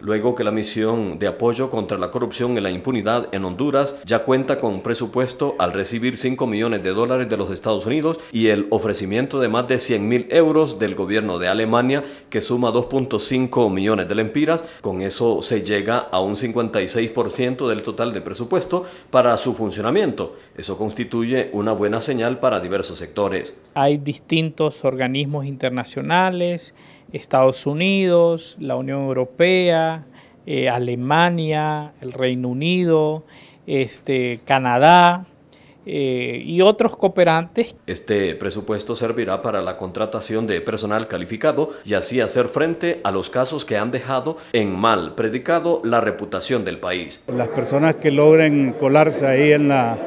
Luego que la misión de apoyo contra la corrupción y la impunidad en Honduras ya cuenta con presupuesto al recibir 5 millones de dólares de los Estados Unidos y el ofrecimiento de más de 100 mil euros del gobierno de Alemania que suma 2.5 millones de lempiras, con eso se llega a un 56% del total de presupuesto para su funcionamiento. Eso constituye una buena señal para diversos sectores. Hay distintos organismos internacionales, Estados Unidos, la Unión Europea, eh, Alemania, el Reino Unido, este, Canadá, eh, y otros cooperantes. Este presupuesto servirá para la contratación de personal calificado y así hacer frente a los casos que han dejado en mal predicado la reputación del país. Las personas que logren colarse ahí en la,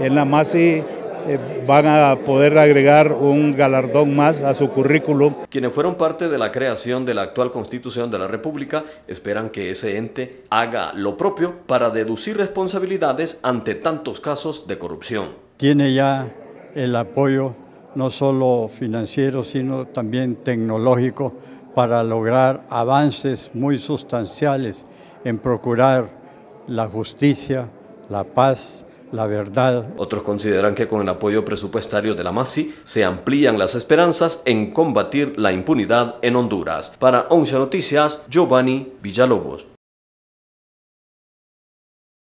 en la MASI eh, van a poder agregar un galardón más a su currículum. Quienes fueron parte de la creación de la actual Constitución de la República esperan que ese ente haga lo propio para deducir responsabilidades ante tantos casos de corrupción. Tiene ya el apoyo no solo financiero, sino también tecnológico para lograr avances muy sustanciales en procurar la justicia, la paz la verdad. Otros consideran que con el apoyo presupuestario de la MASI se amplían las esperanzas en combatir la impunidad en Honduras. Para Once Noticias, Giovanni Villalobos.